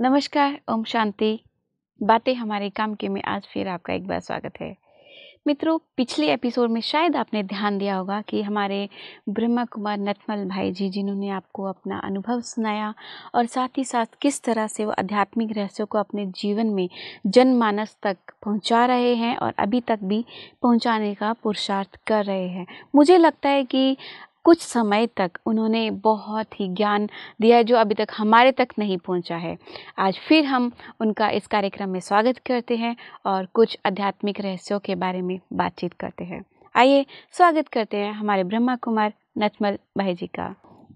नमस्कार ओम शांति बातें हमारे काम के में आज फिर आपका एक बार स्वागत है मित्रों पिछले एपिसोड में शायद आपने ध्यान दिया होगा कि हमारे ब्रह्मा कुमार नथमल भाई जी जिन्होंने आपको अपना अनुभव सुनाया और साथ ही साथ किस तरह से वो आध्यात्मिक रहस्यों को अपने जीवन में जनमानस तक पहुंचा रहे हैं और अभी तक भी पहुंचाने का पुरुषार्थ कर रहे हैं मुझे लगता है कि कुछ समय तक उन्होंने बहुत ही ज्ञान दिया जो अभी तक हमारे तक नहीं पहुंचा है आज फिर हम उनका इस कार्यक्रम में स्वागत करते हैं और कुछ आध्यात्मिक रहस्यों के बारे में बातचीत करते हैं आइए स्वागत करते हैं हमारे ब्रह्मा कुमार नथमल भाई जी का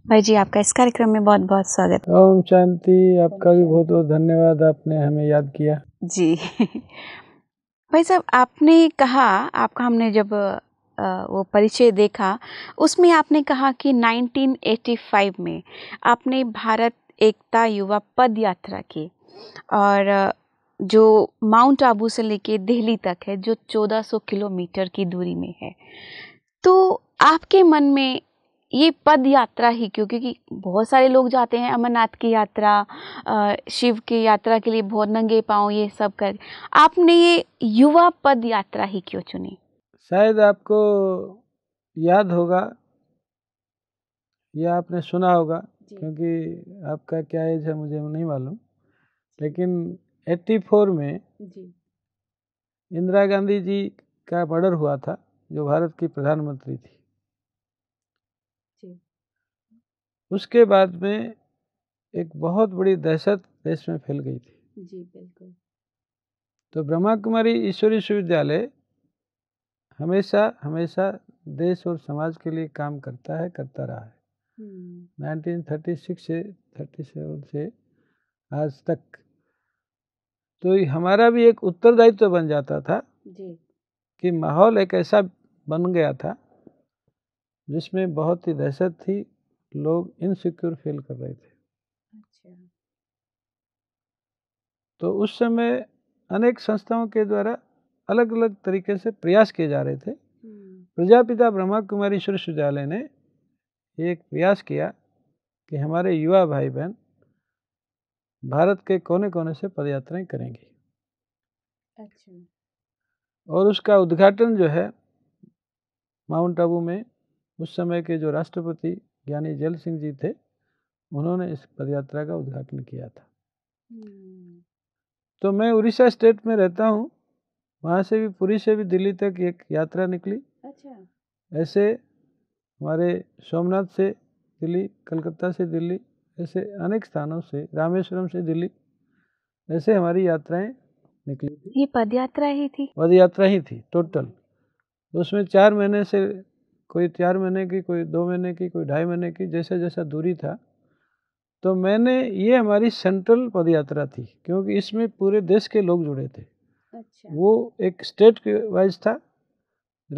भाई जी आपका इस कार्यक्रम में बहुत बहुत स्वागत ओम शांति आपका भी बहुत बहुत धन्यवाद आपने हमें याद किया जी भाई साहब आपने कहा आपका हमने जब वो परिचय देखा उसमें आपने कहा कि 1985 में आपने भारत एकता युवा पद यात्रा की और जो माउंट आबू से लेके दिल्ली तक है जो 1400 किलोमीटर की दूरी में है तो आपके मन में ये पद यात्रा ही क्यों क्योंकि बहुत सारे लोग जाते हैं अमरनाथ की यात्रा शिव की यात्रा के लिए बहुत नंगे पाँव ये सब कर आपने ये युवा पद यात्रा ही क्यों चुनी शायद आपको याद होगा या आपने सुना होगा क्योंकि आपका क्या एज है मुझे नहीं मालूम लेकिन 84 में इंदिरा गांधी जी का मर्डर हुआ था जो भारत की प्रधानमंत्री थी जी। उसके बाद में एक बहुत बड़ी दहशत देश में फैल गई थी जी बिल्कुल तो ब्रह्मा कुमारी ईश्वरी विश्वविद्यालय हमेशा हमेशा देश और समाज के लिए काम करता है करता रहा है सिक्स से सेवन से आज तक तो हमारा भी एक उत्तरदायित्व तो बन जाता था जी। कि माहौल एक ऐसा बन गया था जिसमें बहुत ही दहशत थी लोग इनसिक्योर फील कर रहे थे अच्छा। तो उस समय अनेक संस्थाओं के द्वारा अलग अलग तरीके से प्रयास किए जा रहे थे हम्म। प्रजापिता ब्रह्मा कुमारी विश्वविद्यालय ने एक प्रयास किया कि हमारे युवा भाई बहन भारत के कोने कोने से पदयात्राएं करेंगे अच्छा। और उसका उद्घाटन जो है माउंट आबू में उस समय के जो राष्ट्रपति ज्ञानी जल सिंह जी थे उन्होंने इस पदयात्रा का उद्घाटन किया था हम्म। तो मैं उड़ीसा स्टेट में रहता हूँ वहाँ से भी पुरी से भी दिल्ली तक एक यात्रा निकली अच्छा ऐसे हमारे सोमनाथ से दिल्ली कलकत्ता से दिल्ली ऐसे अनेक स्थानों से रामेश्वरम से दिल्ली ऐसे हमारी यात्राएं निकली थी ये पद यात्रा ही थी पद यात्रा ही थी टोटल उसमें चार महीने से कोई चार महीने की कोई दो महीने की कोई ढाई महीने की जैसा जैसा दूरी था तो मैंने ये हमारी सेंट्रल पद यात्रा थी क्योंकि इसमें पूरे देश के लोग जुड़े थे अच्छा। वो एक स्टेट के वाइज था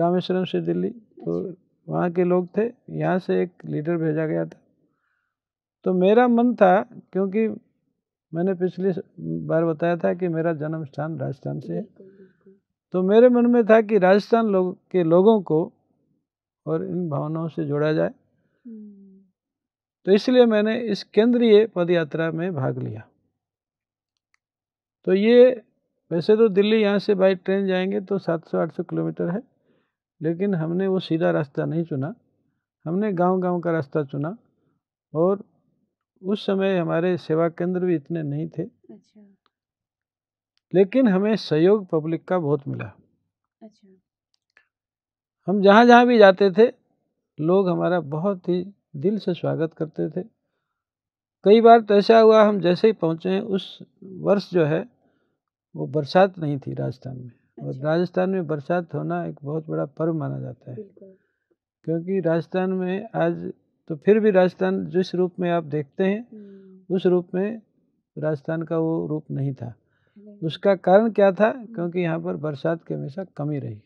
रामेश्वरम से दिल्ली तो अच्छा। वहाँ के लोग थे यहाँ से एक लीडर भेजा गया था तो मेरा मन था क्योंकि मैंने पिछली बार बताया था कि मेरा जन्म स्थान राजस्थान से है तो मेरे मन में था कि राजस्थान लोग के लोगों को और इन भावनाओं से जोड़ा जाए हम्म। तो इसलिए मैंने इस केंद्रीय पद यात्रा में भाग लिया तो ये वैसे तो दिल्ली यहाँ से बाई ट्रेन जाएंगे तो 700-800 किलोमीटर है लेकिन हमने वो सीधा रास्ता नहीं चुना हमने गांव-गांव का रास्ता चुना और उस समय हमारे सेवा केंद्र भी इतने नहीं थे अच्छा लेकिन हमें सहयोग पब्लिक का बहुत मिला अच्छा हम जहाँ जहाँ भी जाते थे लोग हमारा बहुत ही दिल से स्वागत करते थे कई बार तो ऐसा हुआ हम जैसे ही पहुँचे उस वर्ष जो है वो बरसात नहीं थी राजस्थान में और अच्छा। राजस्थान में बरसात होना एक बहुत बड़ा पर्व माना जाता है क्योंकि राजस्थान में आज तो फिर भी राजस्थान जिस रूप में आप देखते हैं हम्म। उस रूप में राजस्थान का वो रूप नहीं था उसका कारण क्या था हम्म। क्योंकि यहाँ पर बरसात की हमेशा कमी रही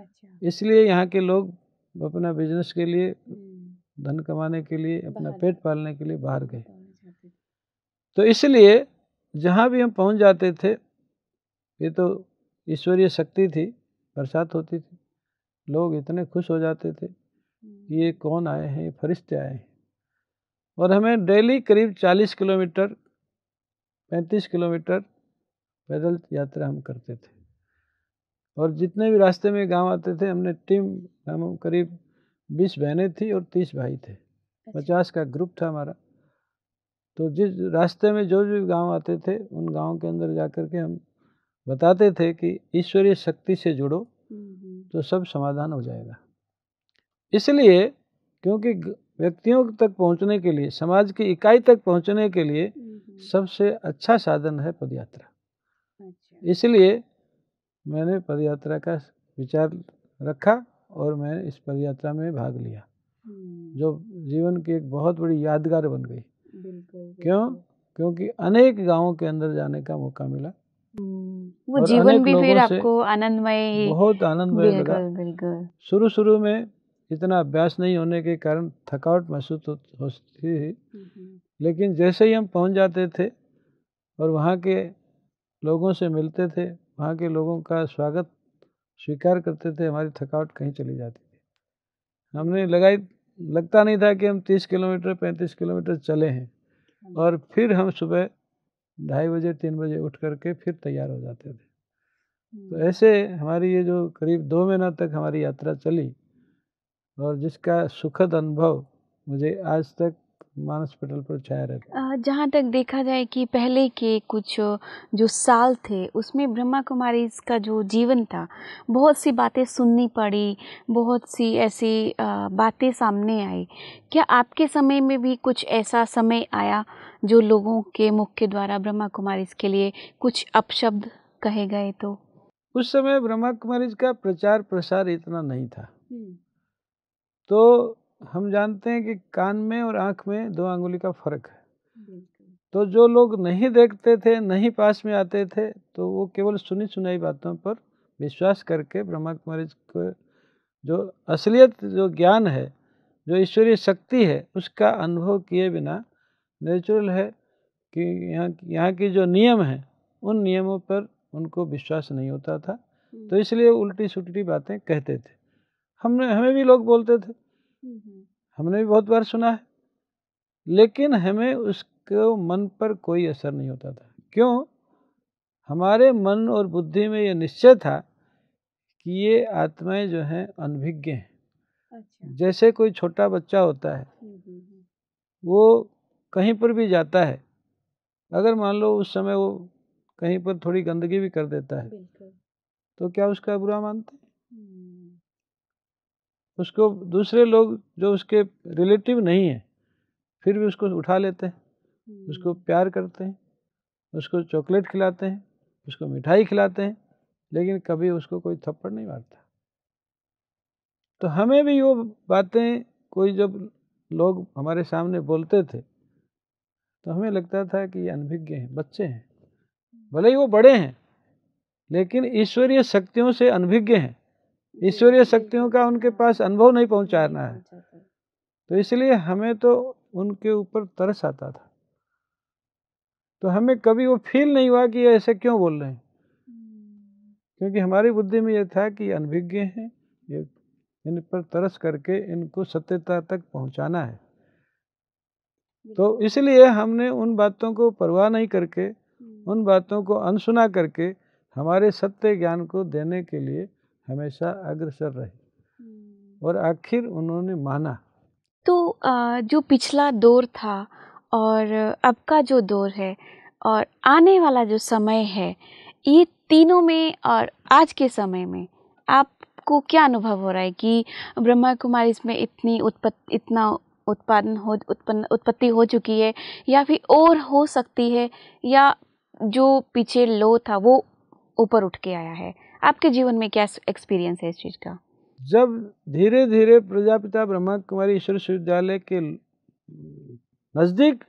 अच्छा। इसलिए यहाँ के लोग अपना बिजनेस के लिए हम्म। धन कमाने के लिए अपना पेट पालने के लिए बाहर गए तो इसलिए जहाँ भी हम पहुँच जाते थे ये तो ईश्वरीय शक्ति थी बरसात होती थी लोग इतने खुश हो जाते थे ये कौन आए हैं ये फरिश्ते आए हैं और हमें डेली करीब 40 किलोमीटर 35 किलोमीटर पैदल यात्रा हम करते थे और जितने भी रास्ते में गांव आते थे हमने टीम हम करीब 20 बहनें थी और 30 भाई थे अच्छा। पचास का ग्रुप था हमारा तो जिस रास्ते में जो भी गांव आते थे उन गांव के अंदर जा कर के हम बताते थे कि ईश्वरीय शक्ति से जुड़ो तो सब समाधान हो जाएगा इसलिए क्योंकि व्यक्तियों तक पहुंचने के लिए समाज की इकाई तक पहुंचने के लिए सबसे अच्छा साधन है पदयात्रा अच्छा। इसलिए मैंने पदयात्रा का विचार रखा और मैंने इस पदयात्रा में भाग लिया हम्म। जो जीवन की एक बहुत बड़ी यादगार बन गई क्यों क्योंकि अनेक गांवों के अंदर जाने का मौका मिला हम्म, वो जीवन भी फिर आपको आनंदमय बहुत आनंदमय लगा शुरू शुरू में इतना अभ्यास नहीं होने के कारण थकावट महसूस होती थी हम्म, हम्म। लेकिन जैसे ही हम पहुंच जाते थे और वहाँ के लोगों से मिलते थे वहाँ के लोगों का स्वागत स्वीकार करते थे हमारी थकावट कहीं चली जाती थी हमने लगाई लगता नहीं था कि हम 30 किलोमीटर 35 किलोमीटर चले हैं हाँ और फिर हम सुबह ढाई बजे तीन बजे उठ करके फिर तैयार हो जाते थे तो हम्म। ऐसे हमारी ये जो करीब दो महीना तक हमारी यात्रा चली और जिसका सुखद अनुभव मुझे आज तक मानस पटल पर छाया रहता जहाँ तक देखा जाए कि पहले के कुछ जो साल थे उसमें ब्रह्मा कुमारी का जो जीवन था बहुत सी बातें सुननी पड़ी बहुत सी ऐसी बातें सामने आई क्या आपके समय में भी कुछ ऐसा समय आया जो लोगों के मुख के द्वारा ब्रह्मा कुमारी के लिए कुछ अपशब्द कहे गए तो उस समय ब्रह्मा कुमारी का प्रचार प्रसार इतना नहीं था हम्म। तो हम जानते हैं कि कान में और आँख में दो आंगुली का फर्क है तो जो लोग नहीं देखते थे नहीं पास में आते थे तो वो केवल सुनी सुनाई बातों पर विश्वास करके ब्रह्मा कुमारी को जो असलियत जो ज्ञान है जो ईश्वरीय शक्ति है उसका अनुभव किए बिना नेचुरल है कि यहाँ यहाँ के जो नियम हैं उन नियमों पर उनको विश्वास नहीं होता था तो इसलिए उल्टी सुलटी बातें कहते थे हमने हमें भी लोग बोलते थे हमने भी बहुत बार सुना है लेकिन हमें उसको मन पर कोई असर नहीं होता था क्यों हमारे मन और बुद्धि में ये निश्चय था कि ये आत्माएं जो हैं अनभिज्ञ हैं अच्छा। जैसे कोई छोटा बच्चा होता है वो कहीं पर भी जाता है अगर मान लो उस समय वो कहीं पर थोड़ी गंदगी भी कर देता है तो क्या उसका बुरा मानते हैं हम्म। उसको दूसरे लोग जो उसके रिलेटिव नहीं है फिर भी उसको उठा लेते हैं उसको हम्म। प्यार करते हैं उसको चॉकलेट खिलाते हैं उसको मिठाई खिलाते हैं लेकिन कभी उसको कोई थप्पड़ नहीं मारता तो हमें भी वो बातें कोई जब लोग हमारे सामने बोलते थे तो हमें लगता था कि ये अनभिज्ञ हैं बच्चे हैं भले ही वो बड़े हैं लेकिन ईश्वरीय शक्तियों से अनभिज्ञ हैं ईश्वरीय शक्तियों का उनके पास अनुभव नहीं पहुंचाना है तो इसलिए हमें तो उनके ऊपर तरस आता था तो हमें कभी वो फील नहीं हुआ कि ये ऐसे क्यों बोल रहे हैं हम्म। क्योंकि हमारी बुद्धि में ये था कि अनभिज्ञ हैं ये इन पर तरस करके इनको सत्यता तक पहुंचाना है तो इसलिए हमने उन बातों को परवाह नहीं करके हम्म। उन बातों को अनसुना करके हमारे सत्य ज्ञान को देने के लिए हमेशा अग्रसर रहे हम्म। और आखिर उन्होंने माना तो जो पिछला दौर था और अब का जो दौर है और आने वाला जो समय है ये तीनों में और आज के समय में आपको क्या अनुभव हो रहा है कि ब्रह्मा कुमारी इसमें इतनी उत्पत्ति इतना उत्पादन हो उत्पन्न उत्पत्ति हो चुकी है या फिर और हो सकती है या जो पीछे लो था वो ऊपर उठ के आया है आपके जीवन में क्या एक्सपीरियंस है इस चीज़ का जब धीरे धीरे प्रजापिता ब्रह्मा कुमारी ईश्वर विश्वविद्यालय के नज़दीक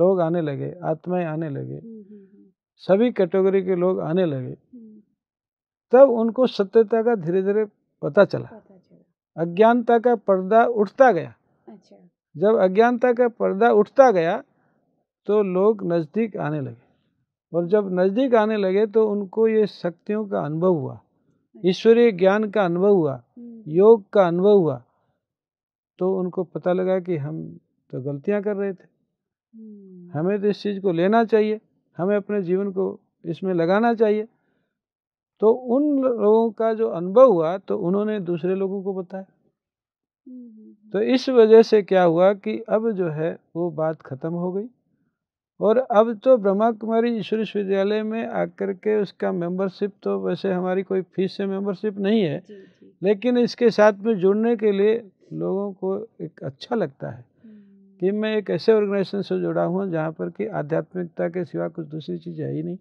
लोग आने लगे आत्माएं आने लगे हम्म, हम्म, हम्म। सभी कैटेगरी के लोग आने लगे तब उनको सत्यता का धीरे धीरे पता चला अज्ञानता का पर्दा उठता गया जब अज्ञानता का पर्दा उठता गया तो लोग नज़दीक आने लगे और जब नज़दीक आने लगे तो उनको ये शक्तियों का अनुभव हुआ अच्छा। ईश्वरीय ज्ञान का अनुभव हुआ हम्म। योग का अनुभव हुआ तो उनको पता लगा कि हम तो गलतियां कर रहे थे हम्म। हमें तो इस चीज़ को लेना चाहिए हमें अपने जीवन को इसमें लगाना चाहिए तो उन लोगों का जो अनुभव हुआ तो उन्होंने दूसरे लोगों को बताया हम्म, तो इस वजह से क्या हुआ कि अब जो है वो बात ख़त्म हो गई और अब तो ब्रह्मा कुमारी ईश्वर विश्वविद्यालय में आकर के उसका मेंबरशिप तो वैसे हमारी कोई फीस से मेंबरशिप नहीं है जी, जी। लेकिन इसके साथ में जुड़ने के लिए लोगों को एक अच्छा लगता है हम्म। कि मैं एक ऐसे ऑर्गेनाइजेशन से जुड़ा हुआ जहाँ पर कि आध्यात्मिकता के सिवा कुछ दूसरी चीज़ है ही नहीं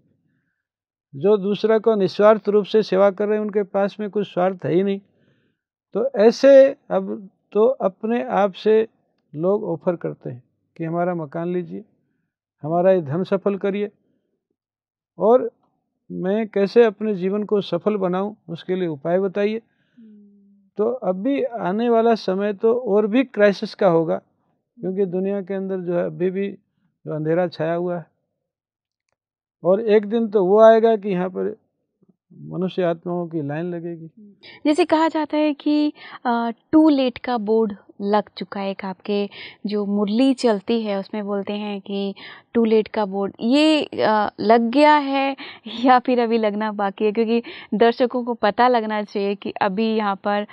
जो दूसरा को निस्वार्थ रूप से सेवा कर रहे हैं उनके पास में कुछ स्वार्थ है ही नहीं तो ऐसे अब तो अपने आप से लोग ऑफ़र करते हैं कि हमारा मकान लीजिए हमारा ये धन सफल करिए और मैं कैसे अपने जीवन को सफल बनाऊं उसके लिए उपाय बताइए हम्म। तो अभी आने वाला समय तो और भी क्राइसिस का होगा क्योंकि दुनिया के अंदर जो है अभी भी जो अंधेरा छाया हुआ है और एक दिन तो वो आएगा कि यहाँ पर मनुष्य आत्माओं की लाइन लगेगी जैसे कहा जाता है कि टू लेट का बोर्ड लग चुका है एक आपके जो मुरली चलती है उसमें बोलते हैं कि टू लेट का बोर्ड ये आ, लग गया है या फिर अभी लगना बाकी है क्योंकि दर्शकों को पता लगना चाहिए कि अभी यहाँ पर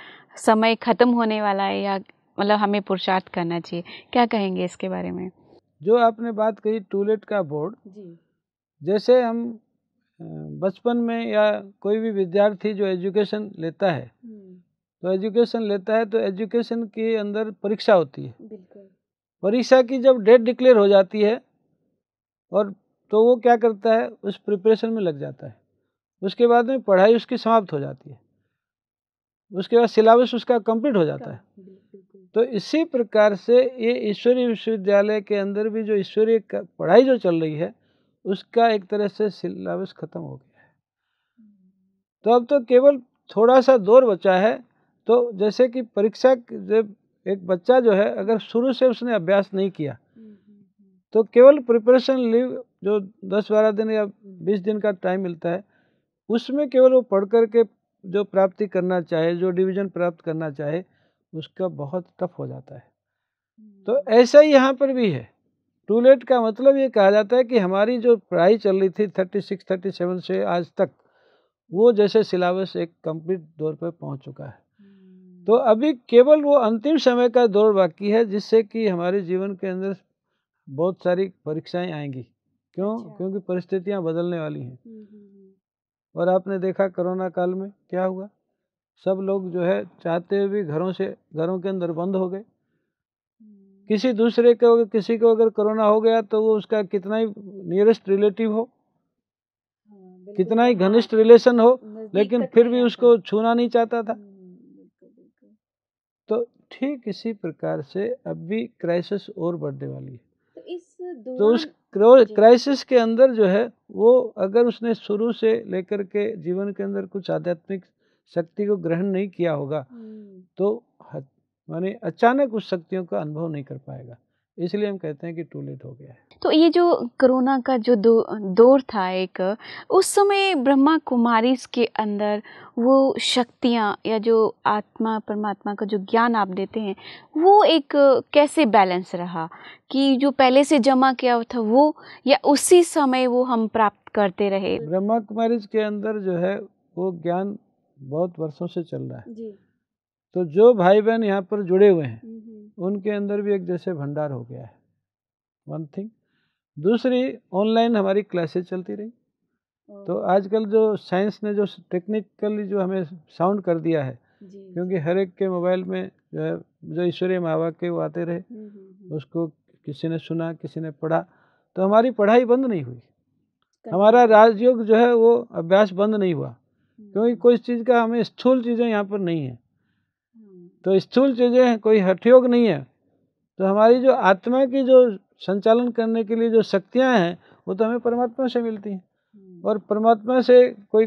समय ख़त्म होने वाला है या मतलब हमें पुरुषार्थ करना चाहिए क्या कहेंगे इसके बारे में जो आपने बात कही टू लेट का बोर्ड जी जैसे हम बचपन में या कोई भी विद्यार्थी जो एजुकेशन लेता है तो एजुकेशन लेता है तो एजुकेशन के अंदर परीक्षा होती है परीक्षा की जब डेट डिक्लेयर हो जाती है और तो वो क्या करता है उस प्रिपरेशन में लग जाता है उसके बाद में पढ़ाई उसकी समाप्त हो जाती है उसके बाद सिलेबस उसका कंप्लीट हो जाता है तो इसी प्रकार से ये ईश्वरीय विश्वविद्यालय के अंदर भी जो ईश्वरीय पढ़ाई जो चल रही है उसका एक तरह से सिलेबस ख़त्म हो गया है हम्म। तो अब तो केवल थोड़ा सा दौर बचा है तो जैसे कि परीक्षा जब एक बच्चा जो है अगर शुरू से उसने अभ्यास नहीं किया हम्म, हम्म, तो केवल प्रिपरेशन लीव जो दस बारह दिन या बीस दिन का टाइम मिलता है उसमें केवल वो पढ़ कर के जो प्राप्ति करना चाहे जो डिवीज़न प्राप्त करना चाहे उसका बहुत टफ हो जाता है तो ऐसा ही यहाँ पर भी है टू लेट का मतलब ये कहा जाता है कि हमारी जो पढ़ाई चल रही थी थर्टी सिक्स थर्टी सेवन से आज तक वो जैसे सिलेबस एक कंप्लीट दौर पर पहुंच चुका है तो हम्म। अभी केवल वो अंतिम समय का दौर बाकी है जिससे कि हमारे जीवन के अंदर बहुत सारी परीक्षाएं आएंगी क्यों अच्छा। क्योंकि परिस्थितियां बदलने वाली हैं हम्म, हम्म, और आपने देखा कोरोना काल में क्या हुआ सब लोग जो है चाहते हुए भी घरों से घरों के अंदर बंद हो गए किसी दूसरे को किसी को अगर कोरोना हो गया तो वो उसका कितना ही नियरेस्ट रिलेटिव हो हाँ, कितना ही हाँ, घनिष्ठ रिलेशन हो लेकिन फिर भी उसको छूना नहीं चाहता था हम्म, तो ठीक इसी प्रकार से अब भी क्राइसिस और बढ़ने वाली है तो, तो उस क्राइसिस के अंदर जो है वो अगर उसने शुरू से लेकर के जीवन के अंदर कुछ आध्यात्मिक शक्ति को ग्रहण नहीं किया होगा हम्म। तो माने अचानक उस शक्तियों का अनुभव नहीं कर पाएगा इसलिए हम कहते हैं कि टू लेट हो गया है तो ये जो कोरोना का जो दो, दौर था एक उस समय ब्रह्मा कुमारी के अंदर वो शक्तियाँ या जो आत्मा परमात्मा का जो ज्ञान आप देते हैं वो एक कैसे बैलेंस रहा कि जो पहले से जमा किया था वो या उसी समय वो हम प्राप्त करते रहे ब्रह्मा कुमारी के अंदर जो है वो ज्ञान बहुत वर्षों से चल रहा है जी तो जो भाई बहन यहाँ पर जुड़े हुए हैं उनके अंदर भी एक जैसे भंडार हो गया है वन थिंग दूसरी ऑनलाइन हमारी क्लासेज चलती रही तो आजकल जो साइंस ने जो टेक्निकली जो हमें साउंड कर दिया है क्योंकि हर एक के मोबाइल में जो है जो ईश्वरीय के वो आते रहे हम्म, हम्म, हम्म। उसको किसी ने सुना किसी ने पढ़ा तो हमारी पढ़ाई बंद नहीं हुई हमारा राजयोग जो है वो अभ्यास बंद नहीं हुआ क्योंकि कोई चीज़ का हमें स्थूल चीज़ें यहाँ पर नहीं है तो स्थूल चीज़ें हैं कोई हठयोग नहीं है तो हमारी जो आत्मा की जो संचालन करने के लिए जो शक्तियाँ हैं वो तो हमें परमात्मा से मिलती हैं हम्म। और परमात्मा से कोई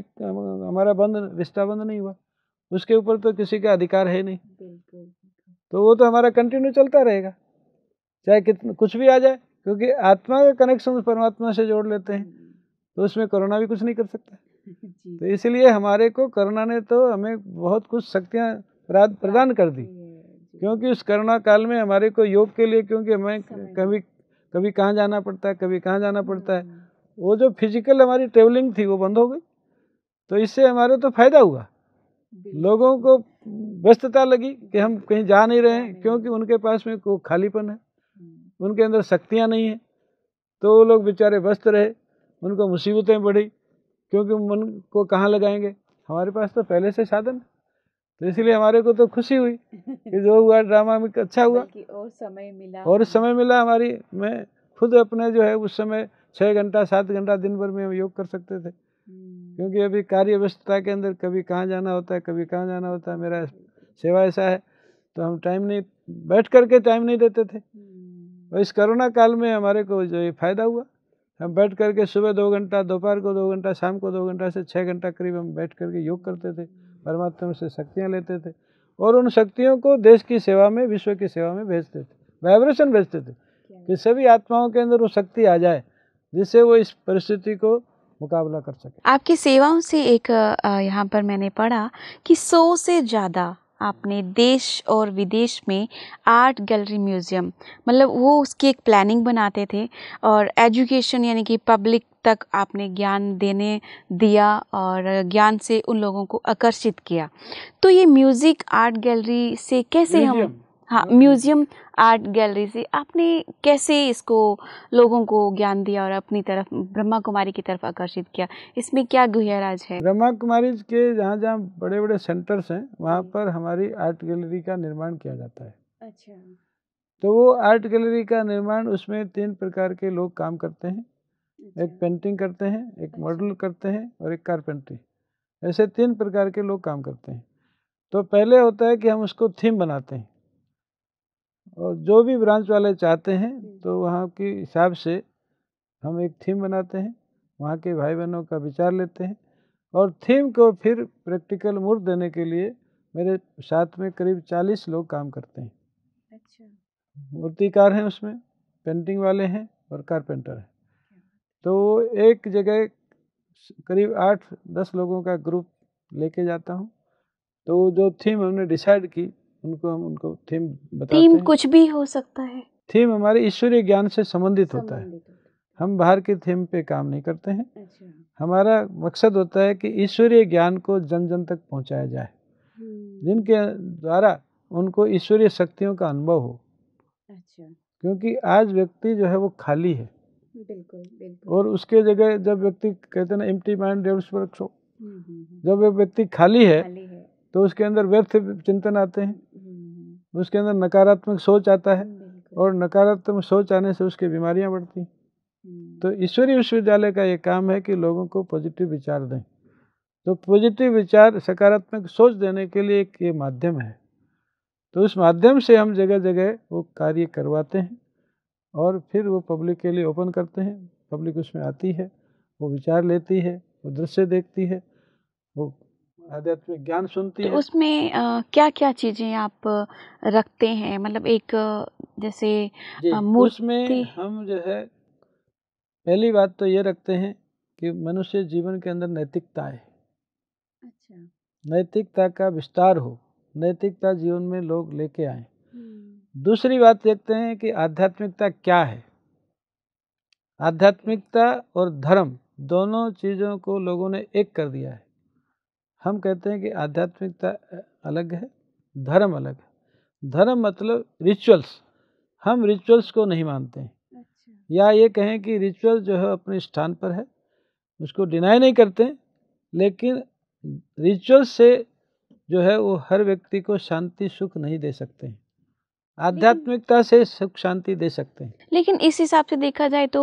हमारा बंद रिश्ता बंद नहीं हुआ उसके ऊपर तो किसी का अधिकार है नहीं तो वो तो हमारा कंटिन्यू चलता रहेगा चाहे कितना कुछ भी आ जाए क्योंकि आत्मा का कनेक्शन परमात्मा से जोड़ लेते हैं हम्म। तो उसमें करोना भी कुछ नहीं कर सकता तो इसलिए हमारे को करोना ने तो हमें बहुत कुछ शक्तियाँ हाँ, प्रदान कर दी क्योंकि उस करुणा काल में हमारे को योग के लिए क्योंकि हमें कभी कभी कहाँ जाना पड़ता है कभी कहाँ जाना पड़ता है हम्म। वो जो फिजिकल हमारी ट्रेवलिंग थी वो बंद हो गई तो इससे हमारे तो फ़ायदा हुआ लोगों को व्यस्तता लगी कि हम कहीं जा नहीं रहे हैं क्योंकि उनके पास में को खालीपन है हम्म। उनके अंदर शक्तियाँ नहीं हैं तो वो लोग बेचारे व्यस्त रहे उनको मुसीबतें बढ़ी क्योंकि मन को कहाँ लगाएंगे हमारे पास तो पहले से साधन है तो इसलिए हमारे को तो खुशी हुई कि जो हुआ ड्रामा में अच्छा हुआ और समय मिला और समय मिला हमारी मैं खुद अपने जो है उस समय छः घंटा सात घंटा दिन भर में हम योग कर सकते थे हम्म। क्योंकि अभी कार्य व्यस्तता के अंदर कभी कहाँ जाना होता है कभी कहाँ जाना होता है मेरा सेवा ऐसा है तो हम टाइम नहीं बैठ करके टाइम नहीं देते थे हम्म। और इस कोरोना काल में हमारे को जो ये फ़ायदा हुआ हम बैठ करके सुबह दो घंटा दोपहर को दो घंटा शाम को दो घंटा से छः घंटा करीब हम बैठ करके योग करते थे परमात्मा से शक्तियाँ लेते थे और उन शक्तियों को देश की सेवा में विश्व की सेवा में भेजते थे वाइब्रेशन भेजते थे कि सभी आत्माओं के अंदर वो शक्ति आ जाए जिससे वो इस परिस्थिति को मुकाबला कर सके आपकी सेवाओं से एक यहाँ पर मैंने पढ़ा कि सौ से ज़्यादा आपने देश और विदेश में आर्ट गैलरी म्यूज़ियम मतलब वो उसकी एक प्लानिंग बनाते थे और एजुकेशन यानी कि पब्लिक तक आपने ज्ञान देने दिया और ज्ञान से उन लोगों को आकर्षित किया तो ये म्यूज़िक आर्ट गैलरी से कैसे हम हाँ हम्म। म्यूजियम आर्ट गैलरी से आपने कैसे इसको लोगों को ज्ञान दिया और अपनी तरफ ब्रह्मा कुमारी की तरफ आकर्षित किया इसमें क्या गुहराज है ब्रह्मा कुमारी के जहाँ जहाँ बड़े बड़े सेंटर्स हैं वहाँ पर हमारी आर्ट गैलरी का निर्माण किया जाता है अच्छा तो वो आर्ट गैलरी का निर्माण उसमें तीन प्रकार के लोग काम करते हैं अच्छा। एक पेंटिंग करते हैं एक अच्छा। मॉडल करते हैं और एक कारपेंट्री ऐसे तीन प्रकार के लोग काम करते हैं तो पहले होता है कि हम उसको थीम बनाते हैं और जो भी ब्रांच वाले चाहते हैं तो वहाँ के हिसाब से हम एक थीम बनाते हैं वहाँ के भाई बहनों का विचार लेते हैं और थीम को फिर प्रैक्टिकल मूर्त देने के लिए मेरे साथ में करीब चालीस लोग काम करते हैं अच्छा मूर्तिकार हैं उसमें पेंटिंग वाले हैं और कारपेंटर हैं तो एक जगह करीब आठ दस लोगों का ग्रुप लेके जाता हूँ तो जो थीम हमने डिसाइड की उनको हम उनको थीम बताते थीम कुछ भी हो सकता है थीम हमारे ईश्वरीय ज्ञान से संबंधित होता है हम बाहर के थीम पे काम नहीं करते हैं अच्छा। हमारा मकसद होता है कि ईश्वरीय ज्ञान को जन जन तक पहुंचाया हम्म। जाए जिनके द्वारा उनको ईश्वरीय शक्तियों का अनुभव हो अच्छा। क्योंकि आज व्यक्ति जो है वो खाली है बिल्कुल, और उसके जगह जब व्यक्ति कहते हैं ना एम्प्टी हम्म, हम्म, माइंड जब वर्कशॉप व्यक्ति खाली है तो उसके अंदर व्यर्थ चिंतन आते हैं हम्म। उसके अंदर नकारात्मक सोच आता है और नकारात्मक सोच आने से उसकी बीमारियां बढ़ती हम्म। तो ईश्वरीय विश्वविद्यालय का ये काम है कि लोगों को पॉजिटिव विचार दें तो पॉजिटिव विचार सकारात्मक सोच देने के लिए एक ये माध्यम है तो उस माध्यम से हम जगह जगह वो कार्य करवाते हैं और फिर वो पब्लिक के लिए ओपन करते हैं पब्लिक उसमें आती है वो विचार लेती है वो दृश्य देखती है वो आध्यात्मिक ज्ञान सुनती तो है उसमें आ, क्या क्या चीजें आप रखते हैं मतलब एक जैसे उसमें हम जो है पहली बात तो ये रखते हैं कि मनुष्य जीवन के अंदर नैतिकता है अच्छा नैतिकता का विस्तार हो नैतिकता जीवन में लोग लेके आए हम्म। दूसरी बात देखते हैं कि आध्यात्मिकता क्या है आध्यात्मिकता और धर्म दोनों चीज़ों को लोगों ने एक कर दिया है हम कहते हैं कि आध्यात्मिकता अलग है धर्म अलग है धर्म मतलब रिचुअल्स हम रिचुअल्स को नहीं मानते हैं अच्छा। या ये कहें कि रिचुअल जो है अपने स्थान पर है उसको डिनाई नहीं करते लेकिन रिचुअल से जो है वो हर व्यक्ति को शांति सुख नहीं दे सकते हैं आध्यात्मिकता से सुख शांति दे सकते हैं लेकिन इस हिसाब से देखा जाए तो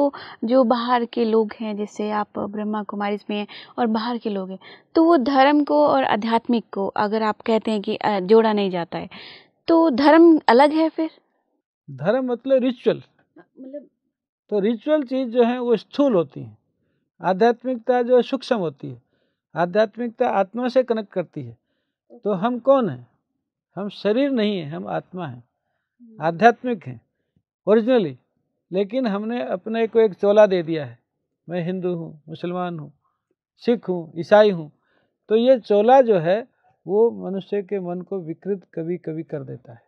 जो बाहर के लोग हैं जैसे आप ब्रह्मा कुमारी में हैं और बाहर के लोग हैं तो वो धर्म को और आध्यात्मिक को अगर आप कहते हैं कि जोड़ा नहीं जाता है तो धर्म अलग है फिर धर्म मतलब रिचुअल मतलब तो रिचुअल चीज़ जो है वो स्थूल होती है आध्यात्मिकता जो है सूक्ष्म होती है आध्यात्मिकता आत्मा से कनेक्ट करती है तो हम कौन हैं हम शरीर नहीं है हम आत्मा हैं हम्म। आध्यात्मिक हैं ओरिजिनली लेकिन हमने अपने को एक चोला दे दिया है मैं हिंदू हूँ मुसलमान हूँ सिख हूँ ईसाई हूँ तो ये चोला जो है वो मनुष्य के मन को विकृत कभी कभी कर देता है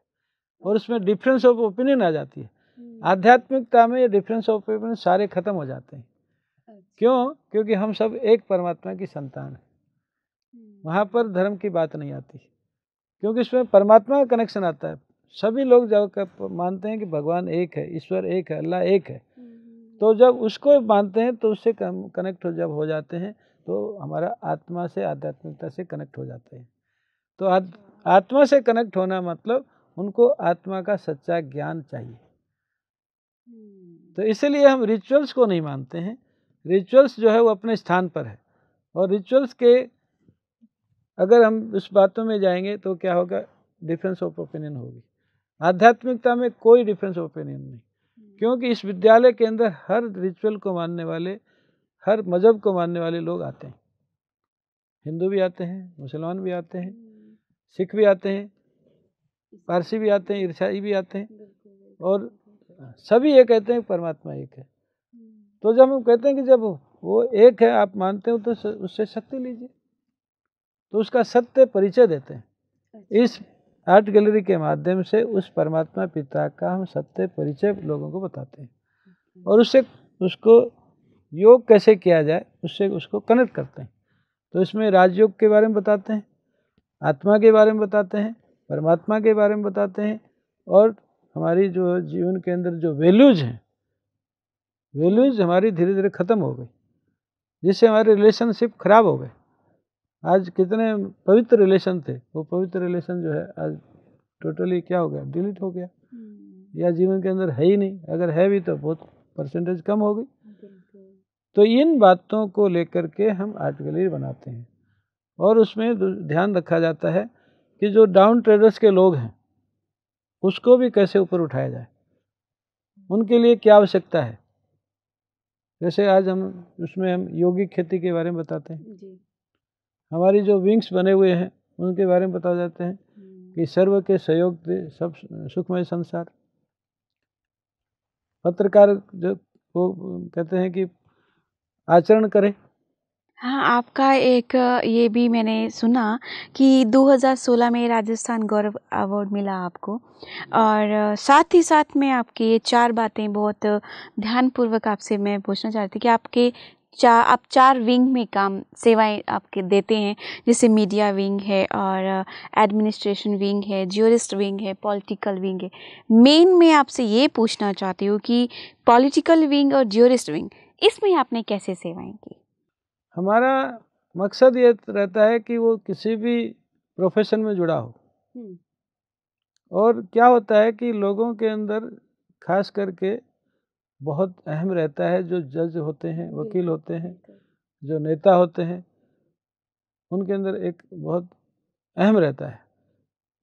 और उसमें डिफरेंस ऑफ ओपिनियन आ जाती है हम्म। आध्यात्मिकता में ये डिफरेंस ऑफ ओपिनियन सारे ख़त्म हो जाते हैं अच्छा। क्यों क्योंकि हम सब एक परमात्मा की संतान है हम्म। वहाँ पर धर्म की बात नहीं आती क्योंकि इसमें परमात्मा का कनेक्शन आता है सभी लोग जब मानते हैं कि भगवान एक है ईश्वर एक है अल्लाह एक है तो हम्म। जब उसको मानते हैं तो उससे कनेक्ट हो जब हो जाते हैं तो हमारा आत्मा से आध्यात्मिकता से कनेक्ट हो जाते हैं तो अच्छा। आत्मा से कनेक्ट होना मतलब उनको आत्मा का सच्चा ज्ञान चाहिए हम्म। तो इसलिए हम रिचुअल्स को नहीं मानते हैं रिचुअल्स जो है वो अपने स्थान पर है और रिचुअल्स के अगर हम उस बातों में जाएंगे तो क्या होगा डिफरेंस ऑफ ओपिनियन होगी आध्यात्मिकता में कोई डिफरेंस ओपिनियन नहीं हम्म। क्योंकि इस विद्यालय के अंदर हर रिचुअल को मानने वाले हर मज़हब को मानने वाले लोग आते हैं हिंदू भी आते हैं मुसलमान भी आते हैं हम्म। सिख भी आते हैं पारसी भी आते हैं ईर्षाई भी आते हैं और सभी ये कहते हैं परमात्मा एक है हम्म। तो जब हम कहते हैं कि जब वो एक है आप मानते हो तो उससे शक्ति लीजिए तो उसका सत्य परिचय देते हैं अच्छा। इस आर्ट गैलरी के माध्यम से उस परमात्मा पिता का हम सत्य परिचय लोगों को बताते हैं और उससे उसको योग कैसे किया जाए उससे उसको कनेक्ट करते हैं तो इसमें राजयोग के बारे में बताते हैं आत्मा के बारे में बताते हैं परमात्मा के बारे में बताते हैं और हमारी जो जीवन के अंदर जो वैल्यूज़ हैं वैल्यूज़ हमारी धीरे धीरे ख़त्म हो गई जिससे हमारे रिलेशनशिप ख़राब हो गए आज कितने पवित्र रिलेशन थे वो पवित्र रिलेशन जो है आज टोटली क्या हो गया डिलीट हो गया हम्म। या जीवन के अंदर है ही नहीं अगर है भी तो बहुत परसेंटेज कम हो गई तो इन बातों को लेकर के हम आर्ट गैलरी बनाते हैं और उसमें ध्यान रखा जाता है कि जो डाउन ट्रेडर्स के लोग हैं उसको भी कैसे ऊपर उठाया जाए उनके लिए क्या आवश्यकता है जैसे आज हम उसमें हम योगिक खेती के बारे में बताते हैं हमारी जो विंग्स बने हुए हैं उनके बारे में बताए जाते हैं हम्म। कि सर्व के सहयोग से सब सुखमय संसार पत्रकार जो वो कहते हैं कि आचरण करें हाँ आपका एक ये भी मैंने सुना कि 2016 में राजस्थान गौरव अवार्ड मिला आपको हम्म। और साथ ही साथ में आपकी ये चार बातें बहुत ध्यानपूर्वक आपसे मैं पूछना चाहती कि आपके चार आप चार विंग में काम सेवाएं आपके देते हैं जैसे मीडिया विंग है और एडमिनिस्ट्रेशन uh, विंग है ज्यूरिस्ट विंग है पॉलिटिकल विंग है मेन मैं आपसे ये पूछना चाहती हूँ कि पॉलिटिकल विंग और ज्यूरिस्ट विंग इसमें आपने कैसे सेवाएं की हमारा मकसद ये रहता है कि वो किसी भी प्रोफेशन में जुड़ा हो हम्म। और क्या होता है कि लोगों के अंदर खास करके बहुत अहम रहता है जो जज होते हैं वकील होते हैं जो नेता होते हैं उनके अंदर एक बहुत अहम रहता है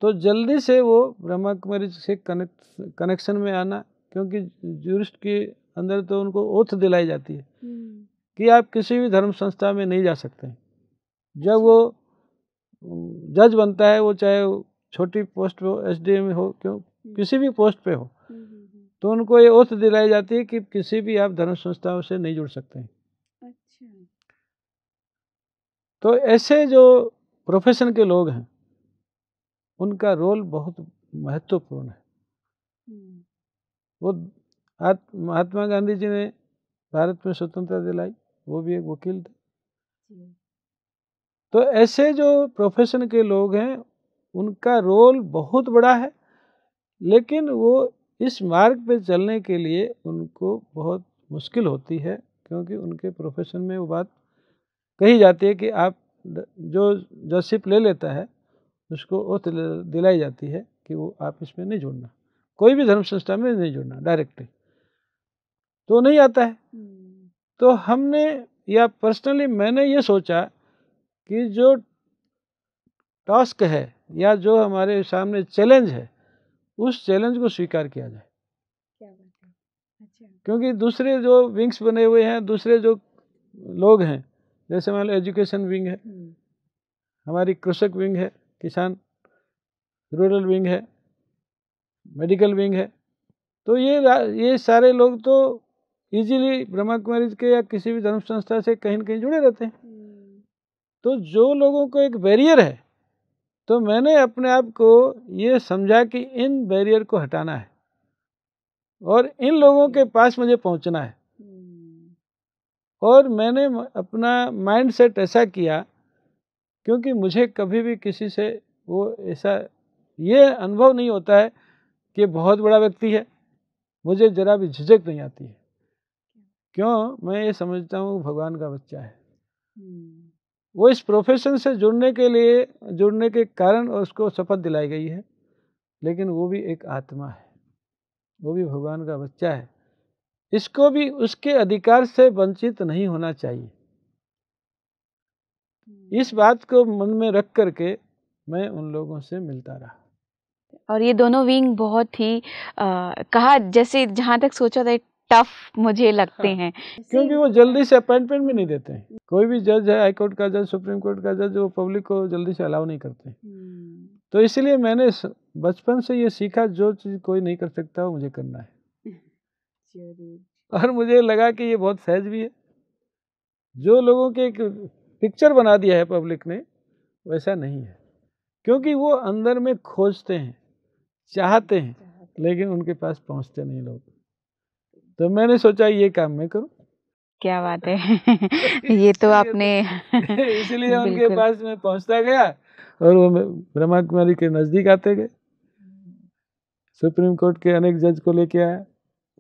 तो जल्दी से वो ब्रह्मा कुमारी से कनेक्ट कनेक्शन में आना क्योंकि जूरिस्ट के अंदर तो उनको ओथ दिलाई जाती है हम्म। कि आप किसी भी धर्म संस्था में नहीं जा सकते जब अच्छा। वो जज बनता है वो चाहे छोटी पोस्ट पे हो एस हो क्यों हम्म। किसी भी पोस्ट पे हो तो उनको ये ओथ दिलाई जाती है कि किसी भी आप धर्म संस्थाओं से नहीं जुड़ सकते अच्छा तो ऐसे जो प्रोफेशन के लोग हैं उनका रोल बहुत महत्वपूर्ण है हम्म। वो महात्मा गांधी जी ने भारत में स्वतंत्रता दिलाई वो भी एक वकील थे तो ऐसे जो प्रोफेशन के लोग हैं उनका रोल बहुत बड़ा है लेकिन वो इस मार्ग पे चलने के लिए उनको बहुत मुश्किल होती है क्योंकि उनके प्रोफेशन में वो बात कही जाती है कि आप जो जजशिप ले लेता है उसको वो दिलाई जाती है कि वो आप इसमें नहीं जुड़ना कोई भी धर्म संस्था में नहीं जुड़ना डायरेक्टली तो नहीं आता है हम्म। तो हमने या पर्सनली मैंने ये सोचा कि जो टास्क है या जो हमारे सामने चैलेंज है उस चैलेंज को स्वीकार किया जाए क्या बात है अच्छा क्योंकि दूसरे जो विंग्स बने हुए हैं दूसरे जो लोग हैं जैसे मान लो एजुकेशन विंग है हम्म। हमारी कृषक विंग है किसान रूरल विंग है मेडिकल विंग है तो ये ये सारे लोग तो इजीली ब्रह्मा कुमारी के या किसी भी धर्म संस्था से कहीं ना कहीं जुड़े रहते हैं हम्म। तो जो लोगों को एक बैरियर है तो मैंने अपने आप को ये समझा कि इन बैरियर को हटाना है और इन लोगों के पास मुझे पहुंचना है हम्म। और मैंने अपना माइंड सेट ऐसा किया क्योंकि मुझे कभी भी किसी से वो ऐसा ये अनुभव नहीं होता है कि बहुत बड़ा व्यक्ति है मुझे ज़रा भी झिझक नहीं आती है क्यों मैं ये समझता हूँ भगवान का बच्चा है हम्म। वो इस प्रोफेशन से जुड़ने के लिए जुड़ने के कारण उसको शपथ दिलाई गई है लेकिन वो भी एक आत्मा है वो भी भगवान का बच्चा है इसको भी उसके अधिकार से वंचित नहीं होना चाहिए इस बात को मन में रख करके मैं उन लोगों से मिलता रहा और ये दोनों विंग बहुत ही आ, कहा जैसे जहाँ तक सोचा था एक टफ मुझे लगते हाँ। हैं क्योंकि वो जल्दी से अपॉइंटमेंट भी नहीं देते हैं कोई भी जज है हाई कोर्ट का जज सुप्रीम कोर्ट का जज वो पब्लिक को जल्दी से अलाउ नहीं करते हम्म। तो इसलिए मैंने बचपन से ये सीखा जो चीज़ कोई नहीं कर सकता वो मुझे करना है और मुझे लगा कि ये बहुत सहज भी है जो लोगों के एक पिक्चर बना दिया है पब्लिक ने वैसा नहीं है क्योंकि वो अंदर में खोजते हैं चाहते हैं लेकिन उनके पास पहुंचते नहीं लोग तो मैंने सोचा ये काम मैं करूँ क्या बात है ये तो आपने इसलिए उनके पास मैं पहुंचता गया और वो ब्रह्मा कुमारी के नज़दीक आते गए सुप्रीम कोर्ट के अनेक जज को लेके आया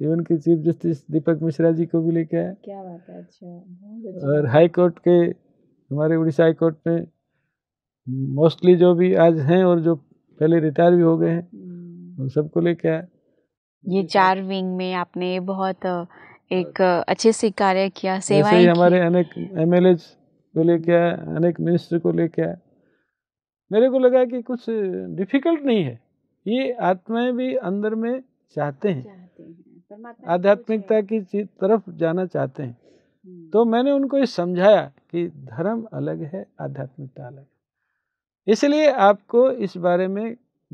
इवन के चीफ जस्टिस दीपक मिश्रा जी को भी लेके आया क्या बात है अच्छा, अच्छा और हाई कोर्ट के हमारे उड़ीसा हाई कोर्ट में मोस्टली जो भी आज हैं और जो पहले रिटायर भी हो गए हैं हम्म। उन सबको लेके आया ये चार विंग में आपने बहुत एक अच्छे से कार्य किया सेवा ही हमारे अनेक एम एल को लेके आए अनेक मिनिस्टर को लेके आए मेरे को लगा कि कुछ डिफिकल्ट नहीं है ये आत्माएं भी अंदर में चाहते हैं, हैं। आध्यात्मिकता की तरफ जाना चाहते हैं हम्म। तो मैंने उनको ये समझाया कि धर्म अलग है आध्यात्मिकता अलग है इसलिए आपको इस बारे में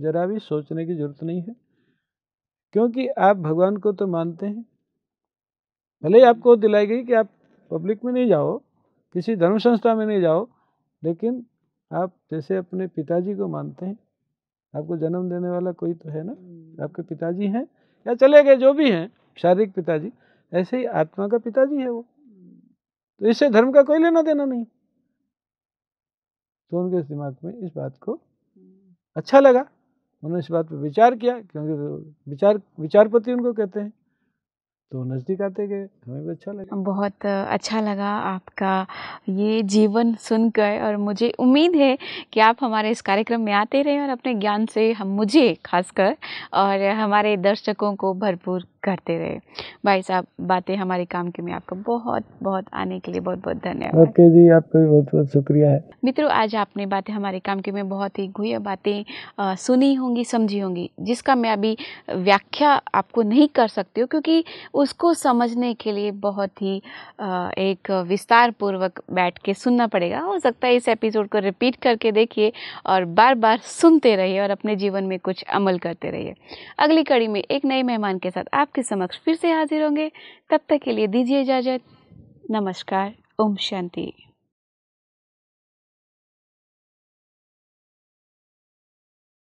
जरा भी सोचने की जरूरत नहीं है क्योंकि आप भगवान को तो मानते हैं भले ही आपको दिलाई गई कि आप पब्लिक में नहीं जाओ किसी धर्म संस्था में नहीं जाओ लेकिन आप जैसे अपने पिताजी को मानते हैं आपको जन्म देने वाला कोई तो है ना हम्म। आपके पिताजी हैं या चले गए जो भी हैं शारीरिक पिताजी ऐसे ही आत्मा का पिताजी है वो तो इससे धर्म का कोई लेना देना नहीं तो उनके दिमाग में इस बात को हम्म। अच्छा लगा उन्होंने इस बात पर विचार किया क्योंकि विचार विचारपति उनको कहते हैं तो नज़दीक आते गए तो हमें भी अच्छा लगा बहुत अच्छा लगा आपका ये जीवन सुनकर और मुझे उम्मीद है कि आप हमारे इस कार्यक्रम में आते रहें और अपने ज्ञान से हम मुझे खासकर और हमारे दर्शकों को भरपूर करते रहे भाई साहब बातें हमारे काम के में आपका बहुत बहुत आने के लिए बहुत बहुत धन्यवाद ओके जी आपका भी बहुत बहुत शुक्रिया है मित्रों आज आपने बातें हमारे काम के में बहुत ही गुह बातें सुनी होंगी समझी होंगी जिसका मैं अभी व्याख्या आपको नहीं कर सकती हूँ क्योंकि उसको समझने के लिए बहुत ही आ, एक विस्तार पूर्वक बैठ के सुनना पड़ेगा हो सकता है इस एपिसोड को रिपीट करके देखिए और बार बार सुनते रहिए और अपने जीवन में कुछ अमल करते रहिए अगली कड़ी में एक नए मेहमान के साथ आप आपके समक्ष फिर से हाजिर होंगे तब तक के लिए दीजिए इजाज़त नमस्कार ओम शांति